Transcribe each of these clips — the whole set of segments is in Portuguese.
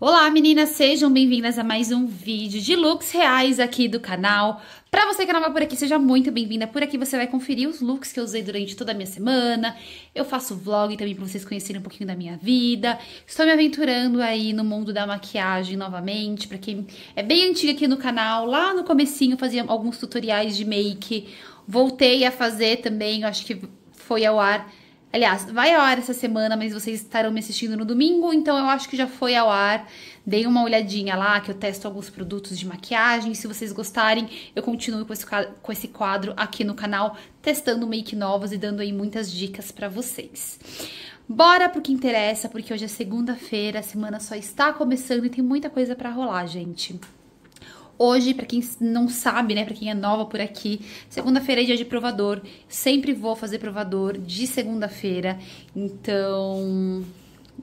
Olá meninas, sejam bem-vindas a mais um vídeo de looks reais aqui do canal. Pra você que é nova por aqui, seja muito bem-vinda. Por aqui você vai conferir os looks que eu usei durante toda a minha semana. Eu faço vlog também pra vocês conhecerem um pouquinho da minha vida. Estou me aventurando aí no mundo da maquiagem novamente, pra quem é bem antiga aqui no canal. Lá no comecinho eu fazia alguns tutoriais de make. Voltei a fazer também, acho que foi ao ar Aliás, vai ao ar essa semana, mas vocês estarão me assistindo no domingo, então eu acho que já foi ao ar. Dei uma olhadinha lá, que eu testo alguns produtos de maquiagem. Se vocês gostarem, eu continuo com esse, com esse quadro aqui no canal, testando make novos e dando aí muitas dicas para vocês. Bora pro que interessa, porque hoje é segunda-feira, a semana só está começando e tem muita coisa para rolar, gente. Hoje, para quem não sabe, né, para quem é nova por aqui, segunda-feira é dia de provador. Sempre vou fazer provador de segunda-feira. Então,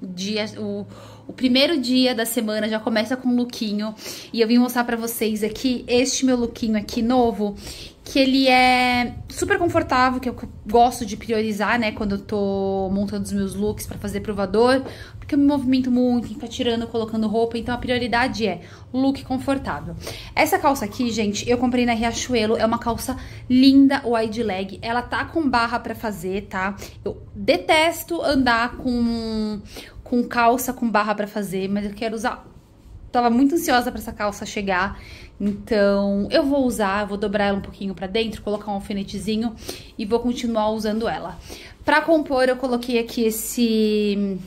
dia o o primeiro dia da semana já começa com um lookinho. E eu vim mostrar pra vocês aqui este meu lookinho aqui novo, que ele é super confortável, que é eu gosto de priorizar, né, quando eu tô montando os meus looks para fazer provador, porque eu me movimento muito, fica tirando, colocando roupa, então a prioridade é look confortável. Essa calça aqui, gente, eu comprei na Riachuelo, é uma calça linda, wide leg, ela tá com barra para fazer, tá? Eu detesto andar com com calça com barra para fazer, mas eu quero usar. Tava muito ansiosa para essa calça chegar, então eu vou usar, vou dobrar ela um pouquinho para dentro, colocar um alfinetezinho e vou continuar usando ela. Para compor, eu coloquei aqui esse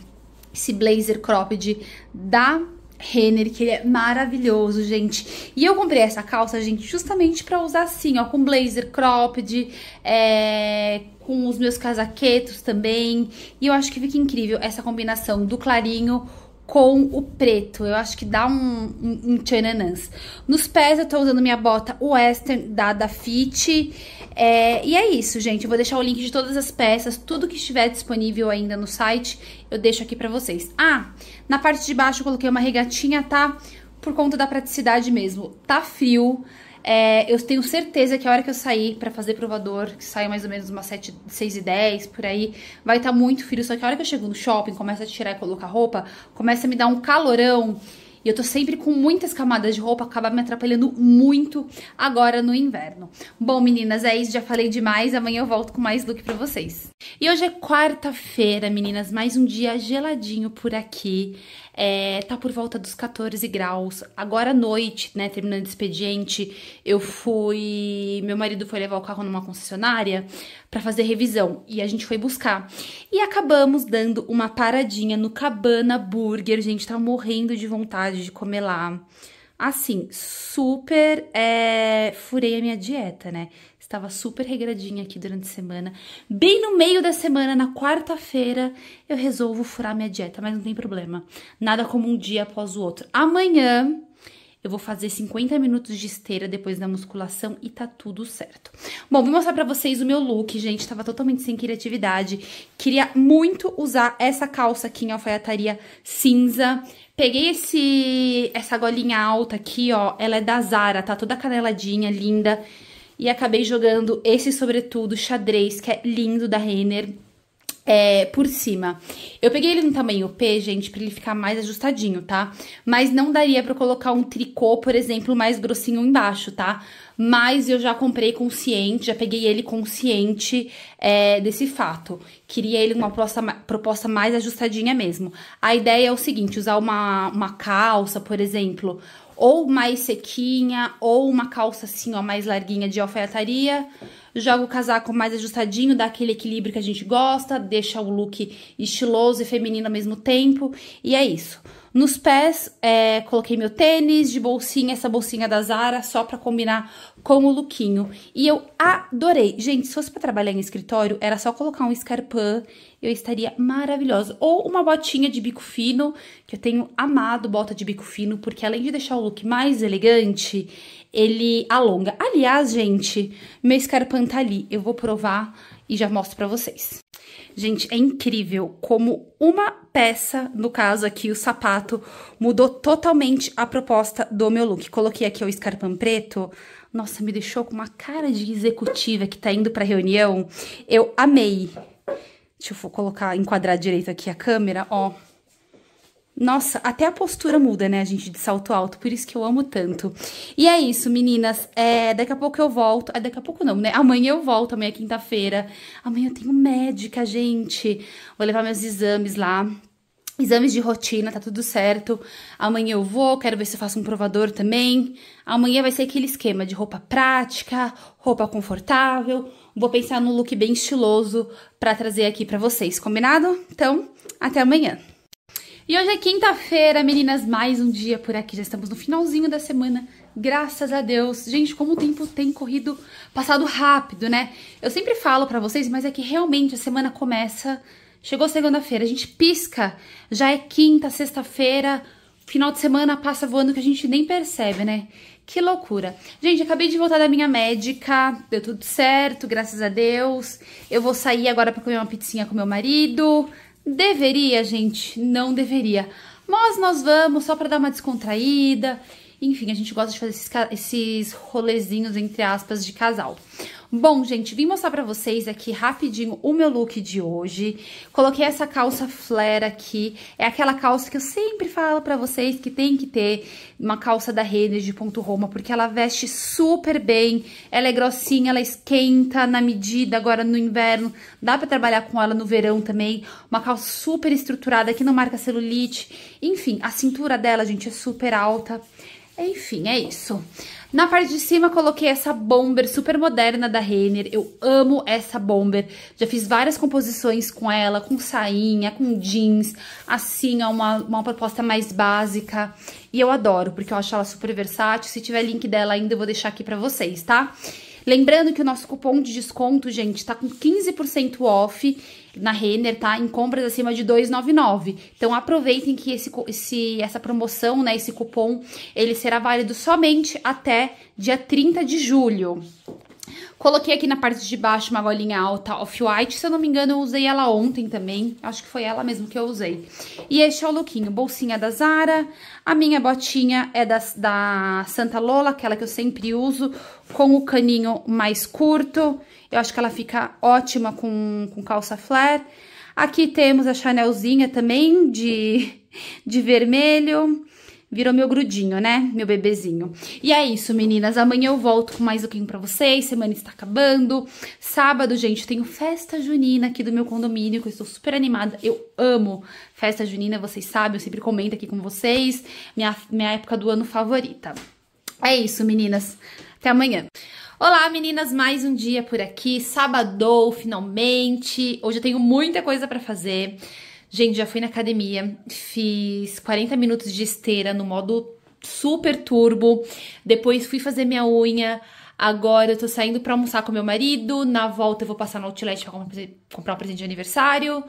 esse blazer cropped da Renner, que ele é maravilhoso, gente. E eu comprei essa calça, gente, justamente pra usar assim, ó, com blazer cropped, é, com os meus casaquetos também. E eu acho que fica incrível essa combinação do clarinho com o preto. Eu acho que dá um, um, um tchananãs. Nos pés eu tô usando minha bota Western da Da Fit. É, e é isso, gente. Eu vou deixar o link de todas as peças, tudo que estiver disponível ainda no site, eu deixo aqui pra vocês. Ah, na parte de baixo eu coloquei uma regatinha, tá? Por conta da praticidade mesmo. Tá frio, é, eu tenho certeza que a hora que eu sair para fazer provador, que sai mais ou menos umas 7, 6 e 10, por aí, vai estar tá muito frio. Só que a hora que eu chego no shopping, começa a tirar e colocar roupa, começa a me dar um calorão. E eu tô sempre com muitas camadas de roupa, acaba me atrapalhando muito agora no inverno. Bom, meninas, é isso, já falei demais. Amanhã eu volto com mais look pra vocês. E hoje é quarta-feira, meninas, mais um dia geladinho por aqui. É, tá por volta dos 14 graus. Agora à noite, né, terminando o expediente, eu fui... Meu marido foi levar o carro numa concessionária para fazer revisão e a gente foi buscar. E acabamos dando uma paradinha no Cabana Burger, gente, tá morrendo de vontade de comer lá. Assim, super é, furei a minha dieta, né? Estava super regradinha aqui durante a semana. Bem no meio da semana, na quarta-feira, eu resolvo furar minha dieta, mas não tem problema. Nada como um dia após o outro. Amanhã eu vou fazer 50 minutos de esteira depois da musculação e tá tudo certo. Bom, vou mostrar pra vocês o meu look, gente. Tava totalmente sem criatividade. Queria muito usar essa calça aqui em alfaiataria cinza. Peguei esse, essa golinha alta aqui, ó. Ela é da Zara, tá toda caneladinha, linda. E acabei jogando esse sobretudo xadrez, que é lindo, da Renner é, por cima. Eu peguei ele no tamanho P, gente, pra ele ficar mais ajustadinho, tá? Mas não daria pra colocar um tricô, por exemplo, mais grossinho embaixo, tá? Mas eu já comprei consciente, já peguei ele consciente é, desse fato. Queria ele numa proposta, proposta mais ajustadinha mesmo. A ideia é o seguinte, usar uma, uma calça, por exemplo, ou mais sequinha, ou uma calça assim, ó, mais larguinha de alfaiataria. Joga o casaco mais ajustadinho, dá aquele equilíbrio que a gente gosta, deixa o look estiloso e feminino ao mesmo tempo. E é isso. Nos pés, é, coloquei meu tênis de bolsinha, essa bolsinha da Zara, só pra combinar com o lookinho. E eu adorei. Gente, se fosse pra trabalhar em escritório, era só colocar um escarpão, eu estaria maravilhosa. Ou uma botinha de bico fino, que eu tenho amado bota de bico fino, porque além de deixar o look mais elegante, ele alonga. Aliás, gente, meu escarpão tá ali. Eu vou provar e já mostro pra vocês. Gente, é incrível como uma peça, no caso aqui o sapato, mudou totalmente a proposta do meu look. Coloquei aqui o escarpão preto. Nossa, me deixou com uma cara de executiva que tá indo pra reunião. Eu amei. Deixa eu colocar, enquadrar direito aqui a câmera, ó. Nossa, até a postura muda, né, gente, de salto alto. Por isso que eu amo tanto. E é isso, meninas. É, daqui a pouco eu volto. É, daqui a pouco não, né? Amanhã eu volto, amanhã é quinta-feira. Amanhã eu tenho médica, gente. Vou levar meus exames lá. Exames de rotina, tá tudo certo. Amanhã eu vou, quero ver se eu faço um provador também. Amanhã vai ser aquele esquema de roupa prática, roupa confortável. Vou pensar num look bem estiloso para trazer aqui para vocês, combinado? Então, até amanhã. E hoje é quinta-feira, meninas, mais um dia por aqui. Já estamos no finalzinho da semana, graças a Deus. Gente, como o tempo tem corrido, passado rápido, né? Eu sempre falo para vocês, mas é que realmente a semana começa. Chegou segunda-feira, a gente pisca, já é quinta, sexta-feira, final de semana passa voando que a gente nem percebe, né? Que loucura. Gente, acabei de voltar da minha médica, deu tudo certo, graças a Deus. Eu vou sair agora para comer uma pizzinha com meu marido, Deveria, gente? Não deveria. Mas nós vamos só para dar uma descontraída. Enfim, a gente gosta de fazer esses, esses rolezinhos, entre aspas, de casal. Bom, gente, vim mostrar pra vocês aqui rapidinho o meu look de hoje. Coloquei essa calça flare aqui. É aquela calça que eu sempre falo pra vocês que tem que ter uma calça da Renner de ponto Roma, porque ela veste super bem. Ela é grossinha, ela esquenta na medida agora no inverno. Dá pra trabalhar com ela no verão também. Uma calça super estruturada que não marca celulite. Enfim, a cintura dela, gente, é super alta. Enfim, é isso. Na parte de cima, coloquei essa bomber super moderna da Renner. Eu amo essa bomber. Já fiz várias composições com ela, com sainha, com jeans. Assim, é uma, uma proposta mais básica. E eu adoro, porque eu acho ela super versátil. Se tiver link dela ainda, eu vou deixar aqui pra vocês, tá? Tá? Lembrando que o nosso cupom de desconto, gente, tá com 15% off na Renner, tá? Em compras acima de 2,99. Então aproveitem que esse, esse, essa promoção, né, esse cupom, ele será válido somente até dia 30 de julho. Coloquei aqui na parte de baixo uma golinha alta off-white. Se eu não me engano, eu usei ela ontem também. Acho que foi ela mesmo que eu usei. E este é o lookinho. Bolsinha da Zara. A minha botinha é da, da Santa Lola, aquela que eu sempre uso, com o caninho mais curto. Eu acho que ela fica ótima com, com calça flare. Aqui temos a Chanelzinha também de, de vermelho. Virou meu grudinho, né? Meu bebezinho. E é isso, meninas. Amanhã eu volto com mais um pouquinho pra vocês. Semana está acabando. Sábado, gente, tenho festa junina aqui do meu condomínio, que eu estou super animada. Eu amo festa junina, vocês sabem. Eu sempre comento aqui com vocês. Minha, minha época do ano favorita. É isso, meninas. Até amanhã. Olá meninas, mais um dia por aqui, sábado finalmente. Hoje eu tenho muita coisa para fazer. Gente, já fui na academia, fiz 40 minutos de esteira no modo super turbo. Depois fui fazer minha unha. Agora eu tô saindo pra almoçar com meu marido. Na volta eu vou passar no outlet pra comprar um presente de aniversário.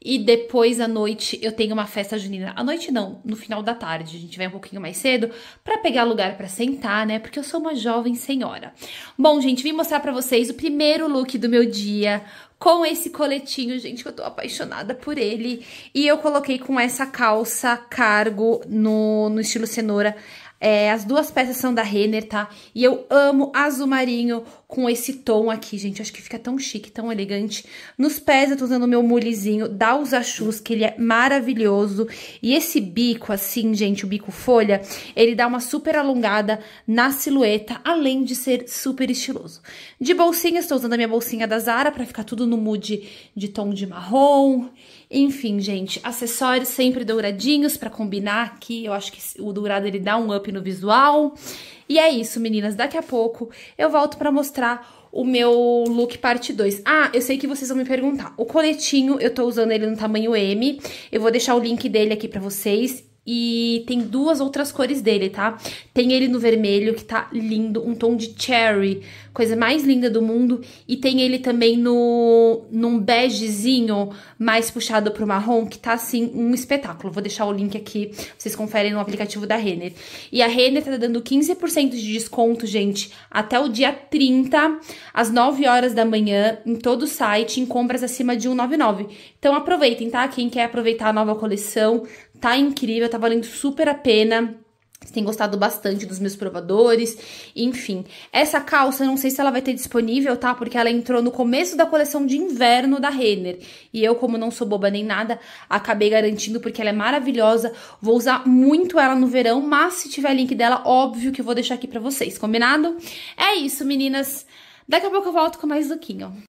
E depois à noite eu tenho uma festa junina. À noite não, no final da tarde. A gente vai um pouquinho mais cedo para pegar lugar para sentar, né? Porque eu sou uma jovem senhora. Bom, gente, vim mostrar para vocês o primeiro look do meu dia com esse coletinho, gente, que eu tô apaixonada por ele. E eu coloquei com essa calça cargo no, no estilo cenoura. É, as duas peças são da Renner, tá? E eu amo azul marinho com esse tom aqui, gente. Acho que fica tão chique, tão elegante. Nos pés eu tô usando o meu mulezinho da Usa Shoes, que ele é maravilhoso. E esse bico, assim, gente, o bico folha, ele dá uma super alongada na silhueta, além de ser super estiloso. De bolsinha, estou usando a minha bolsinha da Zara pra ficar tudo no mood de tom de marrom. Enfim, gente, acessórios sempre douradinhos pra combinar aqui. Eu acho que o dourado, ele dá um up no visual. E é isso, meninas. Daqui a pouco eu volto para mostrar o meu look parte 2. Ah, eu sei que vocês vão me perguntar. O coletinho, eu tô usando ele no tamanho M. Eu vou deixar o link dele aqui pra vocês e tem duas outras cores dele, tá? Tem ele no vermelho, que tá lindo, um tom de cherry, coisa mais linda do mundo, e tem ele também no num begezinho mais puxado pro marrom, que tá assim um espetáculo. Vou deixar o link aqui, vocês conferem no aplicativo da Renner. E a Renner tá dando 15% de desconto, gente, até o dia 30, às 9 horas da manhã, em todo o site, em compras acima de 1,99. Então aproveitem, tá? Quem quer aproveitar a nova coleção, Tá incrível, tá valendo super a pena. Vocês têm gostado bastante dos meus provadores, enfim. Essa calça, não sei se ela vai ter disponível, tá? Porque ela entrou no começo da coleção de inverno da Renner. E eu, como não sou boba nem nada, acabei garantindo porque ela é maravilhosa. Vou usar muito ela no verão, mas se tiver link dela, óbvio que eu vou deixar aqui pra vocês, combinado? É isso, meninas. Daqui a pouco eu volto com mais lookinho.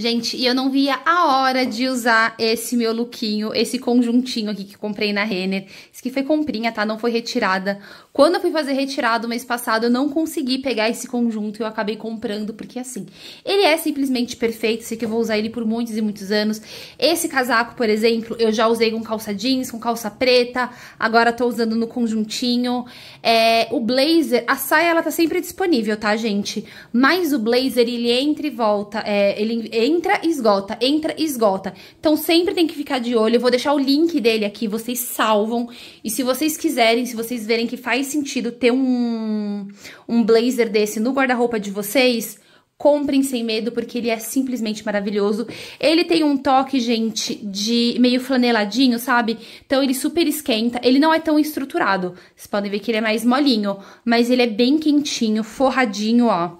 Gente, e eu não via a hora de usar esse meu lookinho, esse conjuntinho aqui que comprei na Renner. Isso que foi comprinha, tá? Não foi retirada. Quando eu fui fazer retirada o mês passado, eu não consegui pegar esse conjunto e eu acabei comprando, porque assim, ele é simplesmente perfeito, sei que eu vou usar ele por muitos e muitos anos. Esse casaco, por exemplo, eu já usei com calça jeans, com calça preta, agora tô usando no conjuntinho. É, o blazer, a saia, ela tá sempre disponível, tá, gente? Mas o blazer, ele entra e volta, é, ele entra e esgota, entra e esgota. Então sempre tem que ficar de olho. Eu vou deixar o link dele aqui, vocês salvam. E se vocês quiserem, se vocês verem que faz sentido ter um, um blazer desse no guarda-roupa de vocês, Comprem sem medo, porque ele é simplesmente maravilhoso. Ele tem um toque, gente, de meio flaneladinho, sabe? Então ele super esquenta. Ele não é tão estruturado. Vocês podem ver que ele é mais molinho, mas ele é bem quentinho, forradinho, ó.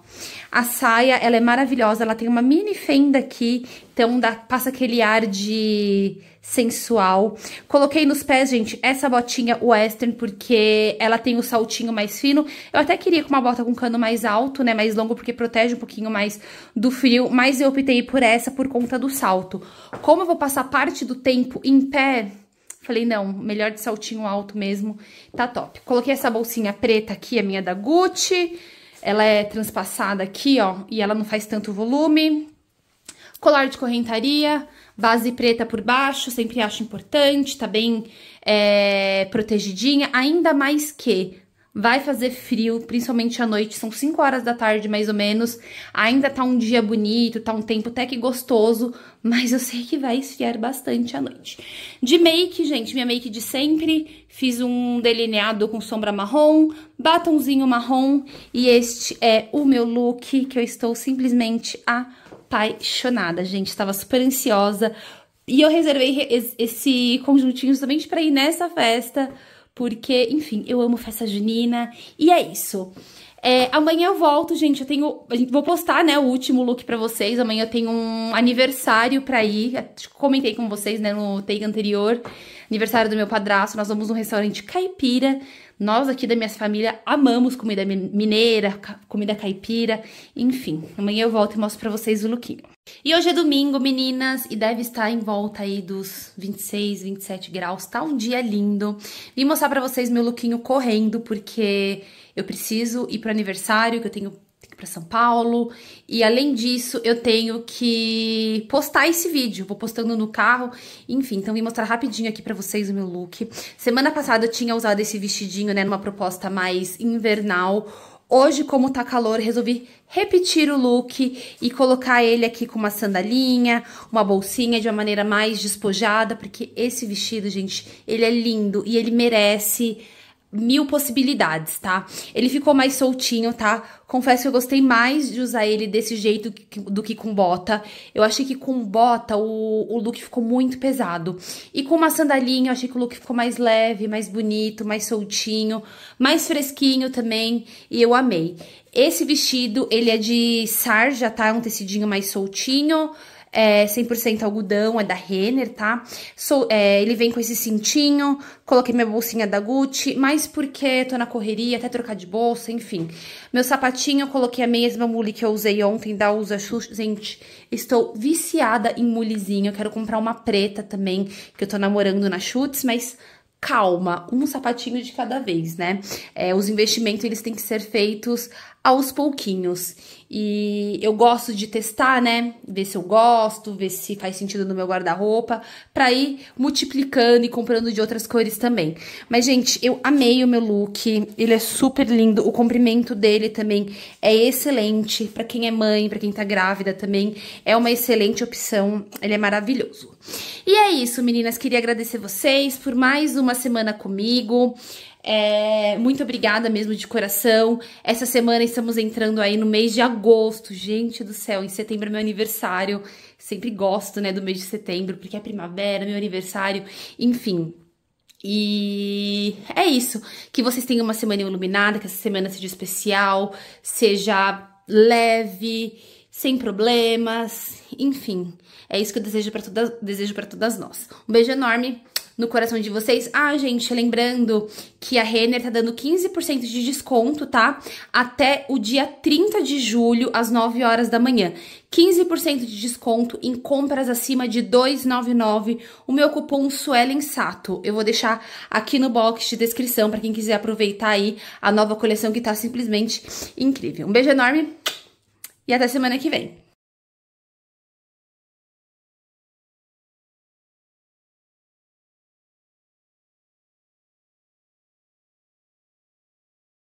A saia, ela é maravilhosa, ela tem uma mini fenda aqui, então dá, passa aquele ar de sensual. Coloquei nos pés, gente, essa botinha western, porque ela tem o saltinho mais fino. Eu até queria com uma bota com cano mais alto, né, mais longo, porque protege um pouquinho mais do frio, mas eu optei por essa por conta do salto. Como eu vou passar parte do tempo em pé... Falei, não, melhor de saltinho alto mesmo, tá top. Coloquei essa bolsinha preta aqui, a minha da Gucci ela é transpassada aqui, ó, e ela não faz tanto volume. Colar de correntaria, base preta por baixo, sempre acho importante, tá bem é, protegidinha, ainda mais que Vai fazer frio, principalmente à noite, são 5 horas da tarde mais ou menos. Ainda tá um dia bonito, tá um tempo até que gostoso, mas eu sei que vai esfriar bastante à noite. De make, gente, minha make de sempre, fiz um delineado com sombra marrom, batonzinho marrom e este é o meu look que eu estou simplesmente apaixonada, gente. Estava super ansiosa e eu reservei esse conjuntinho somente para ir nessa festa porque, enfim, eu amo festa junina. E é isso. É, amanhã eu volto, gente. Eu tenho. Vou postar, né, o último look pra vocês. Amanhã eu tenho um aniversário pra ir. É, comentei com vocês, né, no take anterior. Aniversário do meu padrasto. Nós vamos num restaurante caipira. Nós aqui da minha família amamos comida mineira, comida caipira, enfim. Amanhã eu volto e mostro para vocês o lookinho. E hoje é domingo, meninas, e deve estar em volta aí dos 26, 27 graus. Tá um dia lindo. Vim mostrar para vocês meu lookinho correndo porque eu preciso ir pro aniversário, que eu tenho para São Paulo. E além disso, eu tenho que postar esse vídeo. Vou postando no carro. Enfim, então vim mostrar rapidinho aqui para vocês o meu look. Semana passada eu tinha usado esse vestidinho, né, numa proposta mais invernal. Hoje, como tá calor, resolvi repetir o look e colocar ele aqui com uma sandalinha, uma bolsinha de uma maneira mais despojada, porque esse vestido, gente, ele é lindo e ele merece mil possibilidades, tá? Ele ficou mais soltinho, tá? Confesso que eu gostei mais de usar ele desse jeito do que com bota. Eu achei que com bota o, o look ficou muito pesado. E com uma sandalinha eu achei que o look ficou mais leve, mais bonito, mais soltinho, mais fresquinho também. E eu amei. Esse vestido, ele é de sarja, tá? É um tecidinho mais soltinho é 100% algodão, é da Renner, tá? Sou, é, ele vem com esse cintinho, coloquei minha bolsinha da Gucci, mas porque tô na correria, até trocar de bolsa, enfim. Meu sapatinho, eu coloquei a mesma mule que eu usei ontem da Usa Shoes. Gente, estou viciada em mulezinho, quero comprar uma preta também, que eu tô namorando na Schutz, mas calma, um sapatinho de cada vez, né? É, os investimentos eles têm que ser feitos aos pouquinhos. E eu gosto de testar, né? Ver se eu gosto, ver se faz sentido no meu guarda-roupa, para ir multiplicando e comprando de outras cores também. Mas, gente, eu amei o meu look, ele é super lindo, o comprimento dele também é excelente. para quem é mãe, para quem tá grávida também, é uma excelente opção, ele é maravilhoso. E é isso, meninas, queria agradecer vocês por mais uma semana comigo. É, muito obrigada mesmo de coração. Essa semana estamos entrando aí no mês de agosto. Gente do céu, em setembro é meu aniversário. Sempre gosto, né, do mês de setembro, porque é primavera, meu aniversário. Enfim, e é isso. Que vocês tenham uma semana iluminada, que essa semana seja especial, seja leve, sem problemas, enfim. É isso que eu desejo para todas, desejo para todas nós. Um beijo enorme no coração de vocês. Ah, gente, lembrando que a Renner tá dando 15% de desconto, tá? Até o dia 30 de julho, às 9 horas da manhã. 15% de desconto em compras acima de 2,99. O meu cupom Suelen Sato. Eu vou deixar aqui no box de descrição para quem quiser aproveitar aí a nova coleção que tá simplesmente incrível. Um beijo enorme e até semana que vem.